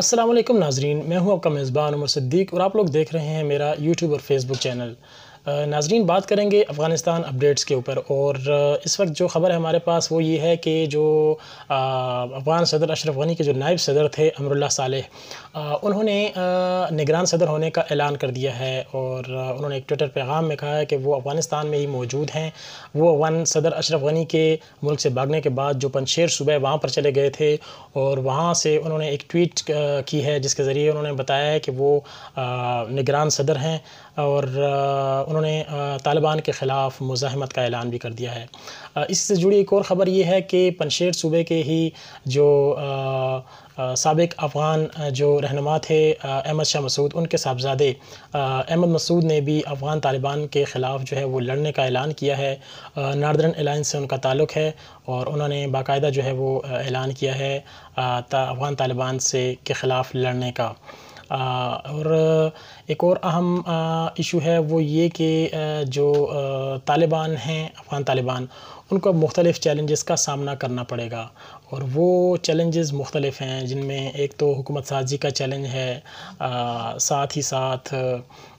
असलम नाजरीन मैं हूं आपका मेज़बान उमर सद्दीक और आप लोग देख रहे हैं मेरा यूट्यूब और फेसबुक चैनल नाजरीन बात करेंगे अफ़गानिस्तान अपडेट्स के ऊपर और इस वक्त जो ख़बर है हमारे पास वो ये है कि जो अफ़गान सदर अशरफ गनी के जो नायब सदर थे अमरुल्ला साले उन्होंने निगरान सदर होने का ऐलान कर दिया है और उन्होंने एक ट्विटर पैगाम में कहा है कि वो अफ़गानिस्तान में ही मौजूद हैं वो अफ़गान सदर अशरफ गनी के मुल्क से भागने के बाद जो पनशेर सुबह वहाँ पर चले गए थे और वहाँ से उन्होंने एक ट्वीट की है जिसके ज़रिए उन्होंने बताया है कि वो निगरान सदर हैं और उन्होंने तालिबान के ख़िलाफ़ मुजाहमत का ऐलान भी कर दिया है इससे जुड़ी एक और ख़बर ये है कि पनशेर सूबे के ही जो सबक अफ़गान जो रहनमा थे अहमद शाह मसूद उनके साहबजादे अहमद मसूद ने भी अफ़गान तालिबान के ख़िलाफ़ जो है वो लड़ने का ऐलान किया है नार्दर्न अलाइंस से उनका ताल्लुक़ है और उन्होंने बाकायदा जो है वो ऐलान किया है अफ़गान तालिबान से के ख़िलाफ़ लड़ने का और एक और अहम इशू है वो ये कि जो तालिबान हैं अफ़गान तालिबान उनको मुख्तलिफ़ चैलेंजेस का सामना करना पड़ेगा और वो चैलेंजेस मुख्तलिफ़ हैं जिनमें एक तो हुकूमत साजी का चैलेंज है आ, साथ ही साथ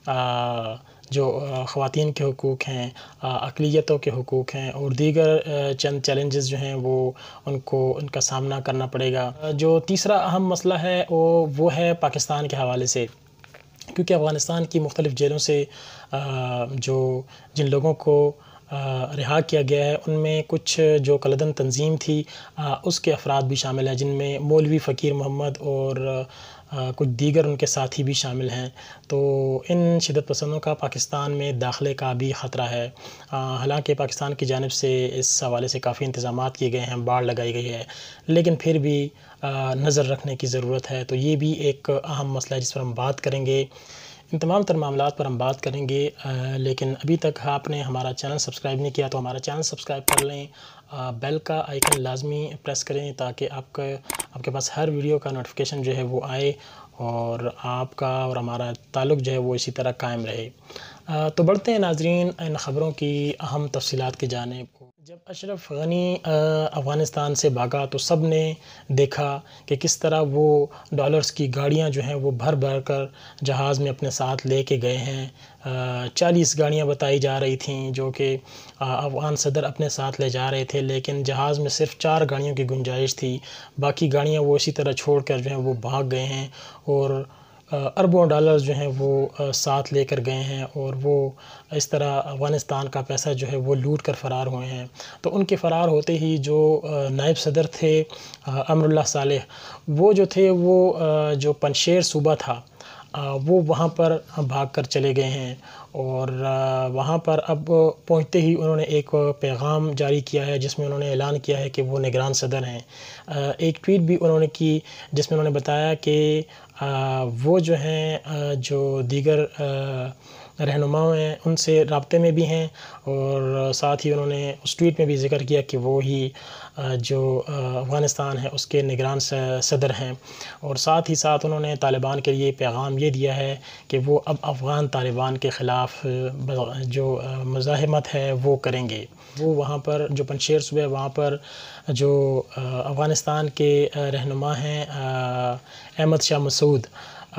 आ, जो ख़वान के हकूक़ हैं अकलीतों के हकूक़ हैं और दीगर चंद चैलेंजेस जो हैं वो उनको उनका सामना करना पड़ेगा जो तीसरा अहम मसला है वो वो है पाकिस्तान के हवाले से क्योंकि अफ़गानिस्तान की मुख्तलिफ़ जेलों से जो जिन लोगों को रिहा किया गया है उनमें कुछ जो कलदन तंजीम थी उसके अफराद भी शामिल हैं जिनमें मौलवी फ़कीर मोहम्मद और कुछ दीगर उनके साथी भी शामिल हैं तो इन शिदत पसंदों का पाकिस्तान में दाखिले का भी ख़तरा है हालांकि पाकिस्तान की जानब से इस हवाले से काफ़ी इंतजाम किए गए हैं बाढ़ लगाई गई है लेकिन फिर भी नज़र रखने की ज़रूरत है तो ये भी एक अहम मसला है जिस पर हम बात करेंगे इन तमाम तर मामला पर हम बात करेंगे आ, लेकिन अभी तक आपने हमारा चैनल सब्सक्राइब नहीं किया तो हमारा चैनल सब्सक्राइब कर लें आ, बेल का आइकन लाजमी प्रेस करें ताकि आपके आपके पास हर वीडियो का नोटिफिकेशन जो है वो आए और आपका और हमारा ताल्लुक जो है वो इसी तरह कायम रहे तो बढ़ते हैं नाजरीन इन ख़बरों की अहम तफसी की को जब अशरफ गनी अफ़गानिस्तान से भागा तो सब ने देखा कि किस तरह वो डॉलर्स की गाड़ियाँ जो हैं वो भर भर कर जहाज़ में अपने साथ ले के गए हैं चालीस गाड़ियाँ बताई जा रही थीं जो कि अफ़गान सदर अपने साथ ले जा रहे थे लेकिन जहाज़ में सिर्फ चार गाड़ियों की गुंजाइश थी बाकी गाड़ियाँ वो इसी तरह छोड़ कर जो हैं वो भाग गए हैं और अरबों डॉलर्स जो हैं वो साथ लेकर गए हैं और वो इस तरह अफ़गानिस्तान का पैसा जो है वो लूट कर फ़रार हुए हैं तो उनके फ़रार होते ही जो नायब सदर थे अमरुल्ला साले वो जो थे वो जो पनशेर सूबा था वो वहाँ पर भाग कर चले गए हैं और वहाँ पर अब पहुँचते ही उन्होंने एक पैगाम जारी किया है जिसमें उन्होंने ऐलान किया है कि वो निगरान सदर हैं एक ट्वीट भी उन्होंने की जिसमें उन्होंने बताया कि वो जो हैं जो दीगर रहनुमा हैं उनसे रबते में भी हैं और साथ ही उन्होंने उस ट्वीट में भी जिक्र किया कि वो ही जो अफ़गानिस्तान है उसके निगरान सदर हैं और साथ ही साथ उन्होंने तालिबान के लिए पैगाम ये दिया है कि वो अब अफ़गान तालिबान के ख़िलाफ़ जो मुजाहमत है वो करेंगे वो वहाँ पर जो पनशेर सुबह वहाँ पर जो अफ़गानिस्तान के रहनुमा हैं अहमद शाह मसूद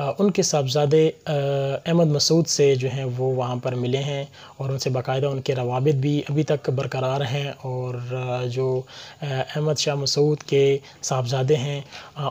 उनके साहबजादे अहमद मसूद से जो हैं वो वहाँ पर मिले हैं और उनसे बाकायदा उनके रवाबित भी अभी तक बरकरार हैं और जो अहमद शाह मसूद के साहबजादे हैं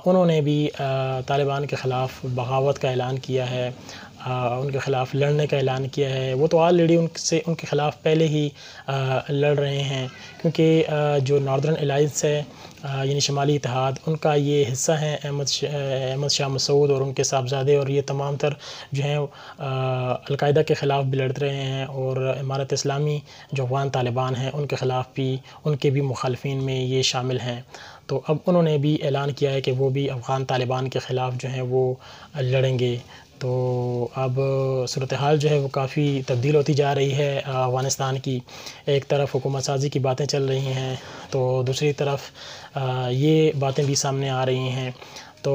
उन्होंने भी तालिबान के ख़िलाफ़ बगावत का ऐलान किया है आ, उनके ख़िलाफ़ लड़ने का ऐलान किया है वो तो ऑलरेडी उनसे उनके ख़िलाफ़ पहले ही आ, लड़ रहे हैं क्योंकि जो नॉर्दर्न अलाइंस है यानी शमाली इतिहाद उनका ये हिस्सा हैं अहमद अहमद शाह मसूद और उनके साहबजादे और ये तमाम तर जो हैं अलकायदा के ख़िलाफ़ भी लड़ रहे हैं और इमारत इस्लामी जो अफगान तालिबान हैं उनके ख़िलाफ़ भी उनके भी मुखालफी में ये शामिल हैं तो अब उन्होंने भी ऐलान किया है कि वो भी अफ़गान तालिबान के ख़िलाफ़ जो हैं वो लड़ेंगे तो अब सूरत हाल जो है वो काफ़ी तब्दील होती जा रही है अफ़गानिस्तान की एक तरफ हुकूमत साजी की बातें चल रही हैं तो दूसरी तरफ ये बातें भी सामने आ रही हैं तो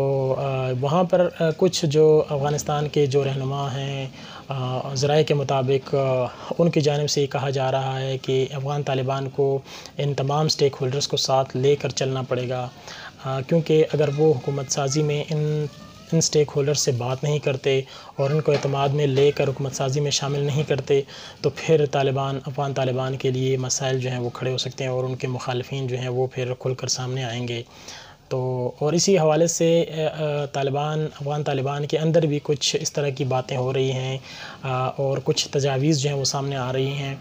वहाँ पर कुछ जो अफ़गानिस्तान के जो रहनुमा हैं ज़राए के मुताबिक उनकी जानब से कहा जा रहा है कि अफ़गान तालिबान को इन तमाम स्टेक होल्डर्स को साथ लेकर चलना पड़ेगा क्योंकि अगर वो हुकूमत साजी में इन इन स्टेक होल्डर से बात नहीं करते और उनको अतमाद में लेकर हुकमत साजी में शामिल नहीं करते तो फिर तालिबान अफगान तालिबान के लिए मसाइल जो हैं वो खड़े हो सकते हैं और उनके मुखालफी जो हैं वो फिर खुलकर सामने आएँगे तो और इसी हवाले से तालिबान अफ़गान तालिबान के अंदर भी कुछ इस तरह की बातें हो रही हैं और कुछ तजावीज़ जो हैं वो सामने आ रही हैं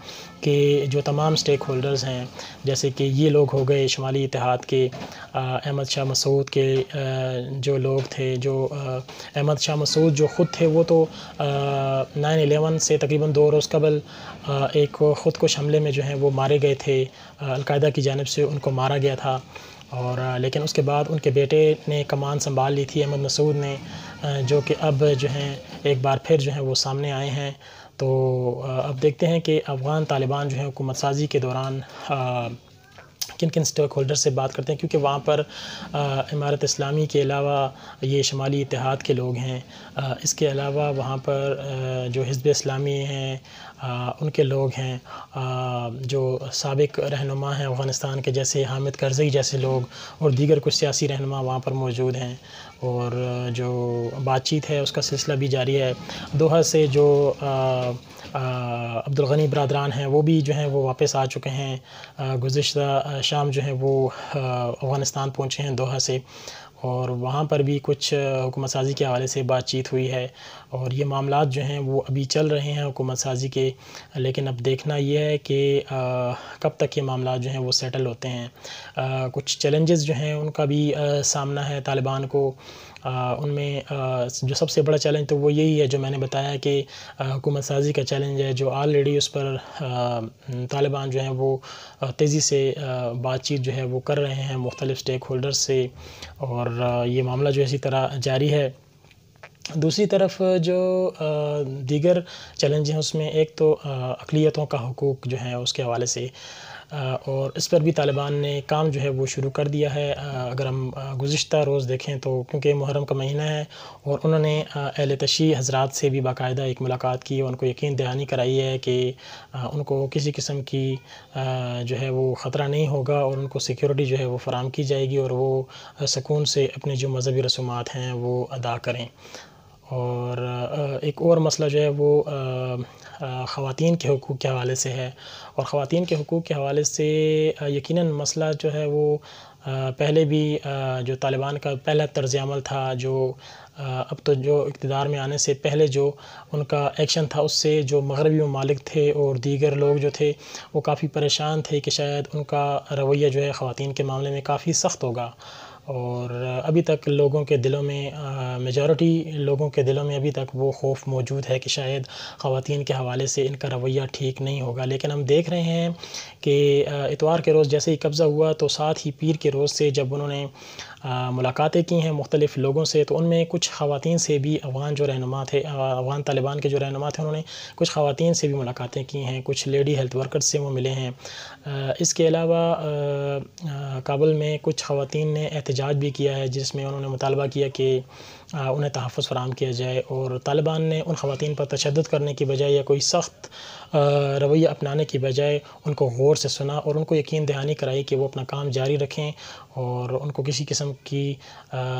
कि जो तमाम स्टेक होल्डर्स हैं जैसे कि ये लोग हो गए शुमाली इतिहाद के अहमद शाह मसूद के जो लोग थे जो अहमद शाह मसूद जो ख़ुद थे वो तो नाइन एलेवन से तकरीबन दो रोज़ कबल एक ख़ुदकुश हमले में जो है वो मारे गए थे अलकायदा की जानब से उनको मारा गया था और लेकिन उसके बाद उनके बेटे ने कमान संभाल ली थी अहमद मसूद ने जो कि अब जो हैं एक बार फिर जो हैं वो सामने आए हैं तो अब देखते हैं कि अफ़गान तालिबान जो है हुकूमत साजी के दौरान किन किन स्टेक होल्डर से बात करते हैं क्योंकि वहाँ पर इमारत इस्लामी के अलावा ये शमाली इतिहाद के लोग हैं इसके अलावा वहाँ पर जो हिजब इस्लामी हैं आ, उनके लोग हैं आ, जो सबक रहनुमा हैं अफ़गानिस्तान के जैसे हामिद करजई जैसे लोग और दीगर कुछ सियासी रहनुमा वहाँ पर मौजूद हैं और जो बातचीत है उसका सिलसिला भी जारी है दोहा से जो आ, अब्दुलगनी बरदरान हैं वो भी जो हैं वो वापस आ चुके हैं गुज्त शाम जो है वो अफ़गानिस्तान पहुँचे हैं दोहा से और वहाँ पर भी कुछ हुकूमत साजी के हवाले से बातचीत हुई है और ये मामला जो हैं वो अभी चल रहे हैं हुकूमत साजी के लेकिन अब देखना ये है कि कब तक ये मामला जो हैं वो सेटल होते हैं आ, कुछ चैलेंजेस जो हैं उनका भी आ, सामना है तालिबान को उनमें जो सबसे बड़ा चैलेंज तो वो यही है जो मैंने बताया कि हुकूमत साजी का चैलेंज है जो ऑलरेडी उस पर तालिबान जो है वो तेज़ी से बातचीत जो है वो कर रहे हैं मुख्तलिफ़ स्टेक होल्डर से और ये मामला जो इसी तरह जारी है दूसरी तरफ जो दीगर चैलेंज हैं उसमें एक तो अकलीतों का हकूक़ जो है उसके हवाले से और इस पर भी तालिबान ने काम जो है वो शुरू कर दिया है अगर हम गुज्त रोज़ देखें तो क्योंकि मुहरम का महीना है और उन्होंने अहल तशी हजरात से भी बाकायदा एक मुलाकात की उनको यकीन दहानी कराई है कि उनको किसी किस्म की जो है वो ख़तरा नहीं होगा और उनको सिक्योरिटी जो है वो फ़राम की जाएगी और वो सुकून से अपने जो मजहबी रसूमा हैं वो अदा करें और एक और मसला जो है वो ख़वान के हकूक़ के हवाले से है और ख़वान के हकूक़ के हवाले से यकीन मसला जो है वो पहले भी जो तालिबान का पहला तर्ज था जो अब तो जो इकतदार में आने से पहले जो उनका एक्शन था उससे जो मगरबी ममालिक थे और दीगर लोग जो थे वो काफ़ी परेशान थे कि शायद उनका रवैया जो है ख़वान के मामले में काफ़ी सख्त होगा और अभी तक लोगों के दिलों में मेजॉरिटी लोगों के दिलों में अभी तक वो खौफ मौजूद है कि शायद ख़वान के हवाले से इनका रवैया ठीक नहीं होगा लेकिन हम देख रहे हैं कि इतवार के रोज़ जैसे ही कब्ज़ा हुआ तो साथ ही पीर के रोज़ से जब उन्होंने मुलाकातें की हैं मुख्तलिफ़ लोगों से तो उनमें कुछ ख़वान से भी अफ़गान जो रहनुमा थे अफ़गान तालिबान के जो रहनुमा थे उन्होंने कुछ ख़वान से भी मुलाकातें की हैं कुछ लेडी हेल्थ वर्कर्स से वो मिले हैं इसके अलावा काबुल में कुछ ख़वान ने एहतजाज भी किया है जिसमें उन्होंने मुतालबा किया कि उन्हें तहफ़ फ़राम किया जाए और तालिबान ने उन ख़वान पर तशद करने की बजाय या कोई सख्त रवैया अपनाने की बजाय उनको गौर से सुना और उनको यकीन दहानी कराई कि वो अपना काम जारी रखें और उनको किसी किस्म की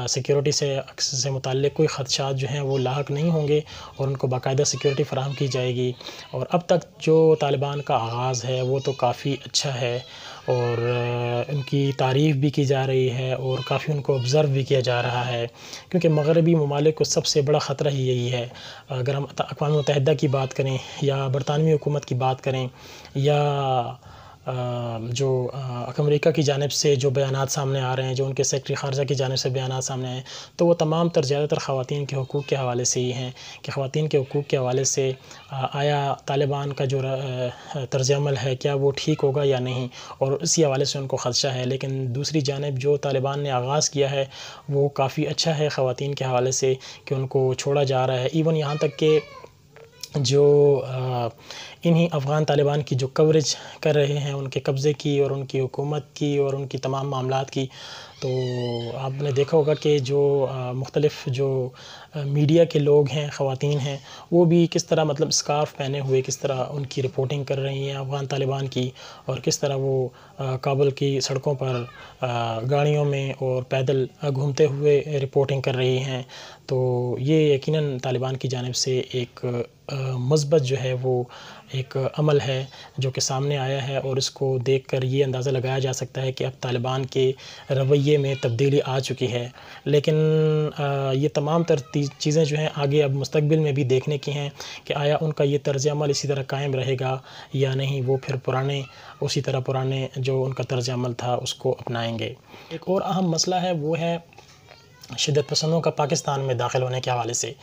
सिक्योरिटी से से मुतल कोई ख़दशात जो हैं वो लाक नहीं होंगे और उनको बाकायदा सिक्योरिटी फ़राम की जाएगी और अब तक जो तालिबान का आगाज़ है वो तो काफ़ी अच्छा है और उनकी तारीफ़ भी की जा रही है और काफ़ी उनको ऑब्ज़र्व भी किया जा रहा है क्योंकि मगरबी ममालिक को सबसे बड़ा ख़तरा ही यही है अगर हम अकवा मुतहदा की बात करें या बरतानवी हुकूमत की बात करें या जो अमरीका की जानब से जो बयान सामने आ रहे हैं जो उनके सेक्रटरी खारजा की जानब से बयान सामने आए तो वो तमाम तर ज़्यादातर खातन के हकूक़ के हवाले से ही हैं कि खातन के हकूक़ के हवाले से आया तालिबान का जो तर्जमल है क्या वो ठीक होगा या नहीं और इसी हवाले से उनको ख़दशा है लेकिन दूसरी जानब जो तालिबान ने आगाज़ किया है वो काफ़ी अच्छा है ख़वान के हवाले से कि उनको छोड़ा जा रहा है इवन यहाँ तक कि जो इन्हीं अफ़गान तालिबान की जो कवरेज कर रहे हैं उनके कब्ज़े की और उनकी हुकूमत की और उनकी तमाम मामला की तो आपने देखा होगा कि जो मुख्तलफ़ जो मीडिया के लोग हैं ख़वातीन हैं वो भी किस तरह मतलब स्कार्फ पहने हुए किस तरह उनकी रिपोर्टिंग कर रही हैं अफ़गान तालिबान की और किस तरह वो काबुल की सड़कों पर गाड़ियों में और पैदल घूमते हुए रिपोर्टिंग कर रही हैं तो ये यकीनन तालिबान की जानब से एक मस्बत जो है वो एक अमल है जो कि सामने आया है और इसको देख कर ये अंदाज़ा लगाया जा सकता है कि अब तालिबान के रवैये में तब्दीली आ चुकी है लेकिन ये तमाम तर चीज़ें जो हैं आगे अब मुस्तबिल में भी देखने की हैं कि आया उनका ये तर्ज अमल इसी तरह कायम रहेगा या नहीं वो फिर पुराने उसी तरह पुराने जो उनका तर्ज अमल था उसको अपनाएँगे एक और अहम मसला है वो है शदत पसंदों का पाकिस्तान में दाखिल होने के हवाले से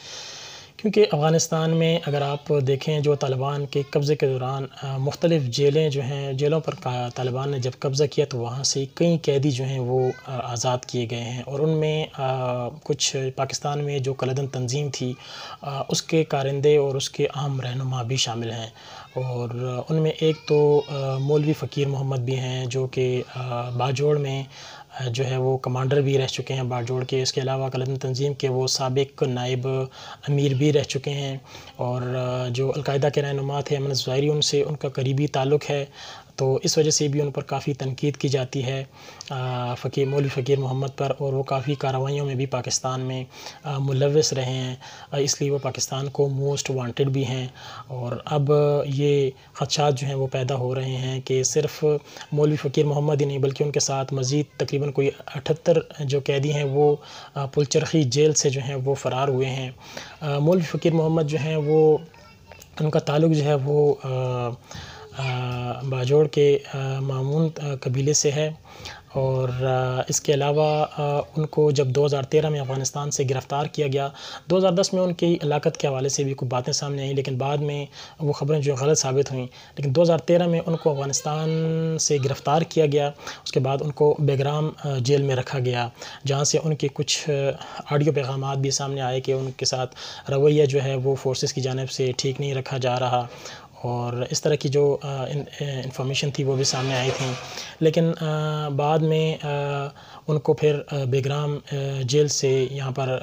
क्योंकि अफ़गानिस्तान में अगर आप देखें जो तालिबान के कब्ज़े के दौरान मुख्तलिफ़ जेलें जो हैं जेलों पर तालिबान ने जब कब्ज़ा किया तो वहाँ से कई कैदी जो हैं वो आज़ाद किए गए हैं और उनमें कुछ पाकिस्तान में जो कलदन तंजीम थी उसके कारिंदे और उसके अहम रहनुमा भी शामिल हैं और उनमें एक तो मौलवी फ़कीर मोहम्मद भी हैं जो कि बाजोड़ में जो है वो कमांडर भी रह चुके हैं बागजोड़ के इसके अलावा कलम तंजीम के वो सबक नायब अमीर भी रह चुके हैं और जो अलकायदा के रहनुमा थे अमन जारी उनसे उनका करीबी ताल्लुक़ है तो इस वजह से भी उन पर काफ़ी तनकीद की जाती है फ़कीर मौल फ़कीर मोहम्मद पर और वो काफ़ी कार्रवाइयों में भी पाकिस्तान में मुलवस रहे हैं इसलिए वो पाकिस्तान को मोस्ट वांटेड भी हैं और अब ये खदशात जो हैं वो पैदा हो रहे हैं कि सिर्फ मौलवी फ़कीर मोहम्मद ही नहीं बल्कि उनके साथ मज़ीद तकरीबन कोई अठहत्तर जो कैदी हैं वो पुलचरखी जेल से जो हैं वो फ़रार हुए हैं मौलवी फ़कीर मोहम्मद जो हैं वो उनका ताल्लुक जो है वो आ, बाजोड़ के मामून कबीले से है और इसके अलावा उनको जब 2013 में अफ़गानिस्तान से गिरफ़्तार किया गया 2010 में उनकी अलाकत के हवाले से भी कुछ बातें सामने आई लेकिन बाद में वो ख़बरें जो गलत साबित हुई लेकिन 2013 में उनको अफ़गानिस्तान से गिरफ़्तार किया गया उसके बाद उनको बेग्राम जेल में रखा गया जहाँ से उनके कुछ आडियो पैगाम भी सामने आए कि उनके साथ रवैया जो है वो फोर्स की जानब से ठीक नहीं रखा जा रहा और इस तरह की जो इंफॉर्मेशन थी वो भी सामने आई थी लेकिन बाद में उनको फिर बेग्राम जेल से यहाँ पर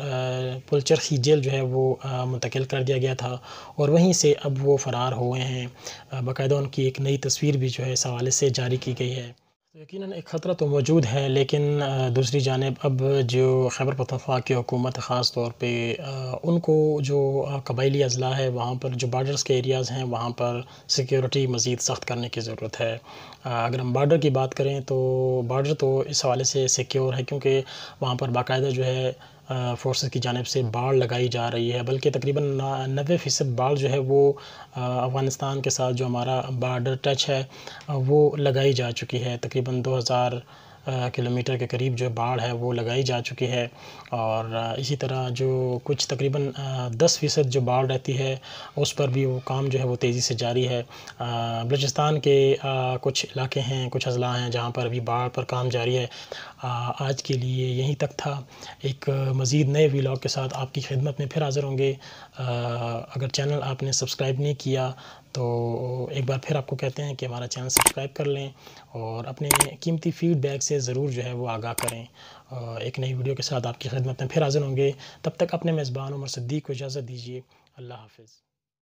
पुलचरखी जेल जो है वो मुंतकिल कर दिया गया था और वहीं से अब वो फ़रार हुए हैं बाकायदा उनकी एक नई तस्वीर भी जो है इस हवाले से जारी की गई है तो यकीन एक ख़तरा तो मौजूद है लेकिन दूसरी जानब अब जो खैबर पतफा की हुकूमत ख़ास तौर पर उनको जो कबायली अजला है वहाँ पर जो बार्डर्स के एरियाज़ हैं वहाँ पर सिक्योरिटी मज़ीद सख्त करने की ज़रूरत है अगर हम बार्डर की बात करें तो बार्डर तो इस हवाले से सिक्योर है क्योंकि वहाँ पर बाकायदा जो है फोर्स की जानब से बाढ़ लगाई जा रही है बल्कि तकरीबन नबे फ़ीसद बाढ़ जो है वो अफ़गानिस्तान के साथ जो हमारा बार्डर टच है वो लगाई जा चुकी है तकरीबन दो हज़ार किलोमीटर के करीब जो बाढ़ है वो लगाई जा चुकी है और इसी तरह जो कुछ तकरीबन दस फ़ीसद जो बाढ़ रहती है उस पर भी वो काम जो है वो तेज़ी से जारी है बलूचिस्तान के कुछ इलाके हैं कुछ अजला हैं जहाँ पर अभी बाढ़ पर काम जारी है आज के लिए यहीं तक था एक मज़ीद नए वीलाग के साथ आपकी खिदमत में फिर हाज़िर होंगे अगर चैनल आपने सब्सक्राइब नहीं किया तो एक बार फिर आपको कहते हैं कि हमारा चैनल सब्सक्राइब कर लें और अपने कीमती फीडबैक से ज़रूर जो है वो आगाह करें एक नई वीडियो के साथ आपकी खिदमत में फिर हाजिर होंगे तब तक अपने मेज़बान उमर सद्दीक को इजाज़त दीजिए अल्लाह हाफिज़